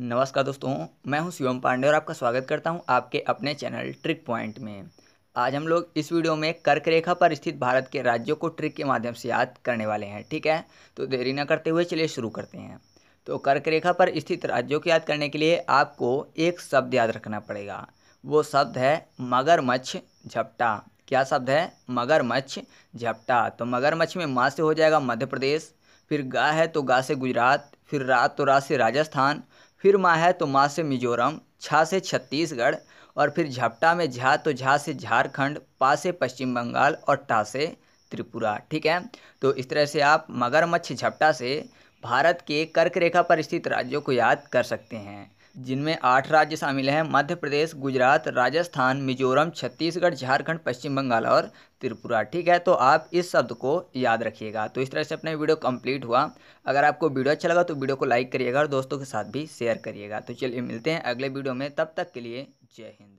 नमस्कार दोस्तों मैं हूं शिवम पांडे और आपका स्वागत करता हूं आपके अपने चैनल ट्रिक पॉइंट में आज हम लोग इस वीडियो में कर्क रेखा पर स्थित भारत के राज्यों को ट्रिक के माध्यम से याद करने वाले हैं ठीक है तो देरी न करते हुए चलिए शुरू करते हैं तो कर्क रेखा पर स्थित राज्यों को याद करने के लिए आपको एक शब्द याद रखना पड़ेगा वो शब्द है मगरमच्छ झपटा क्या शब्द है मगरमच्छ झपटा तो मगरमच्छ में माँ से हो जाएगा मध्य प्रदेश फिर गा है तो गा से गुजरात फिर रात तो रात से राजस्थान फिर माँ है तो माँ से मिजोरम छा से छत्तीसगढ़ और फिर झपटा में झा तो झा से झारखंड पा से पश्चिम बंगाल और टा से त्रिपुरा ठीक है तो इस तरह से आप मगरमच्छ झपटा से भारत के कर्क रेखा पर स्थित राज्यों को याद कर सकते हैं जिनमें आठ राज्य शामिल हैं मध्य प्रदेश गुजरात राजस्थान मिजोरम छत्तीसगढ़ झारखंड पश्चिम बंगाल और त्रिपुरा ठीक है तो आप इस शब्द को याद रखिएगा तो इस तरह से अपना वीडियो कंप्लीट हुआ अगर आपको वीडियो अच्छा लगा तो वीडियो को लाइक करिएगा और दोस्तों के साथ भी शेयर करिएगा तो चलिए मिलते हैं अगले वीडियो में तब तक के लिए जय हिंद